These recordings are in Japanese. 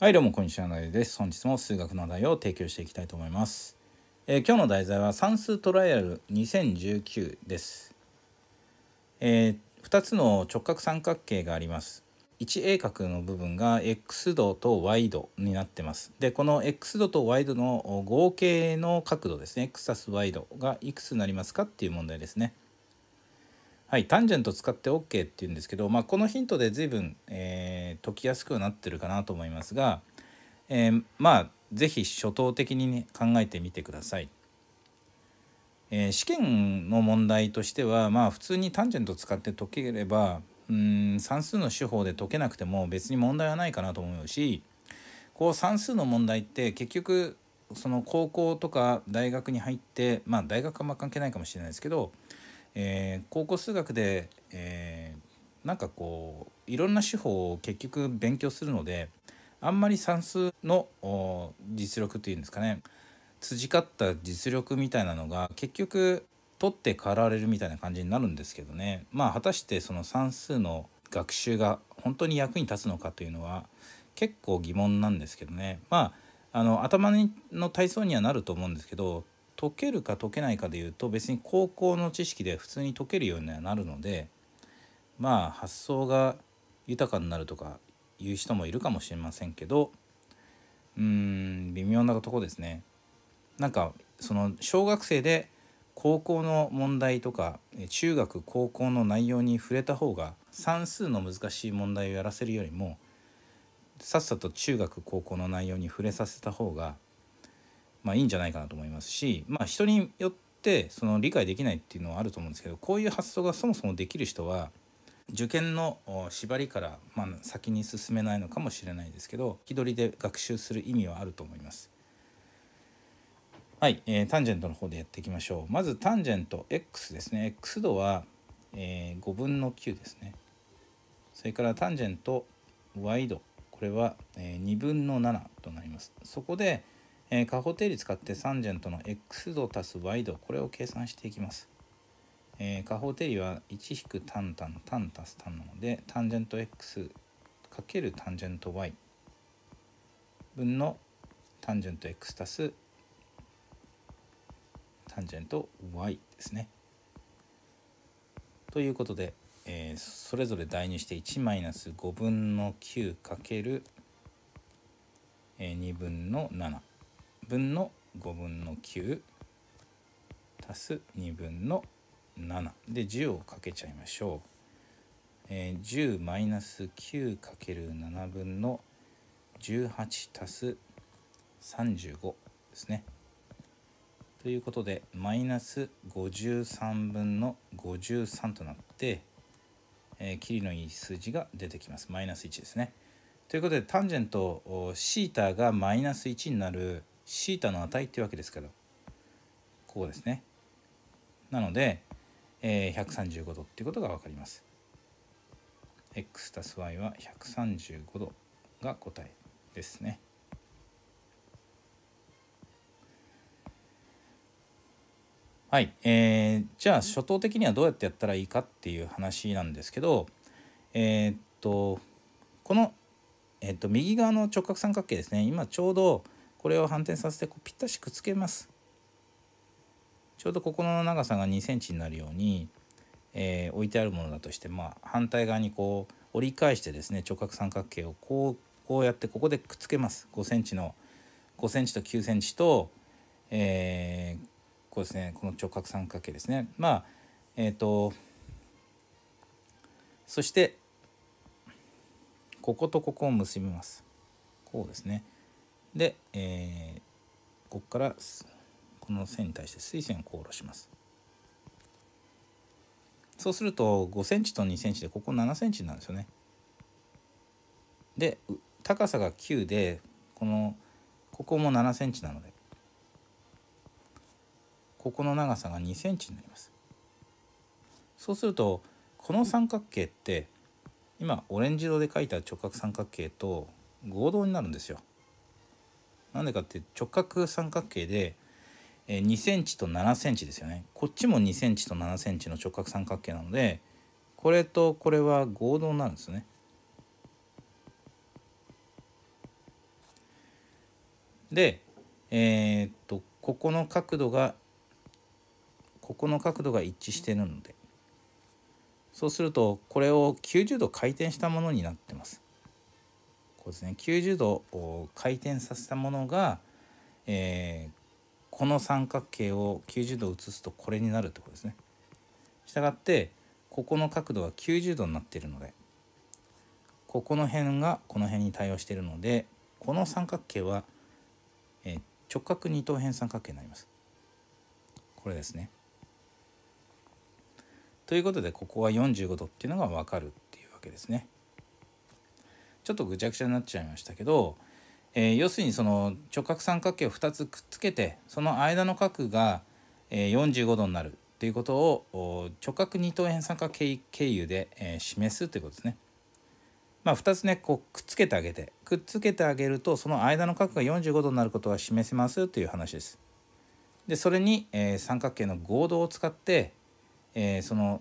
はいどうもこんにちはなゆです本日も数学の題を提供していきたいと思います、えー、今日の題材は算数トライアル2019です、えー、2つの直角三角形があります 1A 角の部分が x 度と y 度になってますでこの x 度と y 度の合計の角度ですね x たす y 度がいくつになりますかっていう問題ですねはい、タンジェント使って OK って言うんですけど、まあ、このヒントで随分、えー、解きやすくはなってるかなと思いますが、えー、まあ是非初等的に、ね、考えてみてください。えー、試験の問題としては、まあ、普通にタンジェント使って解ければうん算数の手法で解けなくても別に問題はないかなと思うしこう算数の問題って結局その高校とか大学に入ってまあ大学はま関係ないかもしれないですけどえー、高校数学で、えー、なんかこういろんな手法を結局勉強するのであんまり算数の実力というんですかね培った実力みたいなのが結局取って代わられるみたいな感じになるんですけどねまあ果たしてその算数の学習が本当に役に立つのかというのは結構疑問なんですけどねまああの頭の体操にはなると思うんですけど解けるか解けないかでいうと別に高校の知識で普通に解けるようにはなるのでまあ発想が豊かになるとかいう人もいるかもしれませんけどうーん微妙なとこですね。なんかその小学生で高校の問題とか中学高校の内容に触れた方が算数の難しい問題をやらせるよりもさっさと中学高校の内容に触れさせた方がまあ、いいんじゃないかなと思いますし、まあ、人によってその理解できないっていうのはあると思うんですけどこういう発想がそもそもできる人は受験の縛りから、まあ、先に進めないのかもしれないですけど気取りで学習する意味はあると思います。はい、えー、タンジェントの方でやっていきましょう。まずタンジェント x ですね。x 度は、えー、5分の9ですね。それからタンジェント y 度これは、えー、2分の7となります。そこで、えー、過去定理使ってサンジェントの x 度足す y 度これを計算していきます、えー、下法定理は1引く単単単足す単なのでタンジェント x かけるタンジェント y 分のタンジェント x 足すタンジェント y ですねということで、えー、それぞれ代入して1マイナス5分の9かけるえ2分の7分の5分の9足す2分の7で10をかけちゃいましょう、えー、10マイナス9る7分の18足す35ですねということでマイナス53分の53となってえー、キりのいい数字が出てきます。マイナス1ですね。ということで、タンジェント、シータがマイナス1になるタの値っていうわけですけどここですねなので、えー、135度っていうことが分かります x たす y は135度が答えですねはい、えー、じゃあ初等的にはどうやってやったらいいかっていう話なんですけどえー、っとこの、えー、っと右側の直角三角形ですね今ちょうど、これを反転させてこうぴったしくっつけますちょうどここの長さが2 c m になるように、えー、置いてあるものだとして、まあ、反対側にこう折り返してですね直角三角形をこうこうやってここでくっつけます5 c m の5 c m と9 c m と、えー、こうですねこの直角三角形ですねまあえっ、ー、とそしてこことここを結びますこうですねで、えー、ここからこの線に対して水線を降ろしますそうすると 5cm と 2cm でここ 7cm なんですよねで高さが9でこのここも 7cm なのでここの長さが 2cm になりますそうするとこの三角形って今オレンジ色で書いた直角三角形と合同になるんですよなんでかって直角三角形で、2センチと7センチですよねこっちも2センチと7センチの直角三角形なのでこれとこれは合同なんですね。でえー、っとここの角度がここの角度が一致してるのでそうするとこれを90度回転したものになってます。うですね90度を回転させたものが、えー、この三角形を90度移すとこれになるってことですね。したがってここの角度は90度になっているのでここの辺がこの辺に対応しているのでこの三角形は、えー、直角二等辺三角形になります。これですね。ということでここは45度っていうのが分かるっていうわけですね。ちょっとぐちゃぐちゃになっちゃいましたけど、えー、要するにその直角三角形を2つくっつけてその間の角が、えー、45度になるっていうことを直角二等辺三角形経由で、えー、示すということですね。まあ、2つねこうくっつけてあげてくっつけてあげるとその間の角が45度になることは示せますという話です。でそれに、えー、三角形の合同を使って、えー、その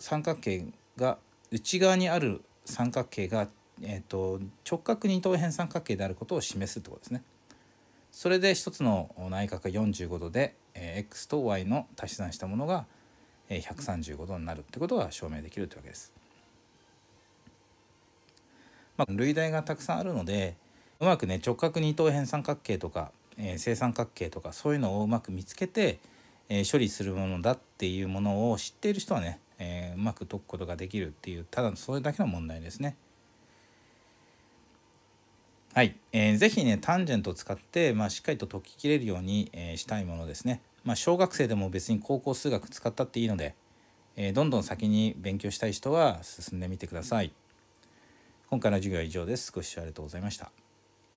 三角形が内側にある三角形がえーと、直角二等辺三角形であることを示すってことですね。それで一つの内角が45度で、えー、x と y の足し算したものが、えー、135度になるってことが証明できるってわけです。まあ、類題がたくさんあるのでうまくね直角二等辺三角形とか、えー、正三角形とかそういうのをうまく見つけて、えー、処理するものだっていうものを知っている人はね、えー、うまく解くことができるっていうただそれだけの問題ですね。はい、えー、ぜひねタンジェントを使って、まあ、しっかりと解ききれるように、えー、したいものですね、まあ、小学生でも別に高校数学使ったっていいので、えー、どんどん先に勉強したい人は進んでみてください今回の授業は以上ですご視聴ありがとうございました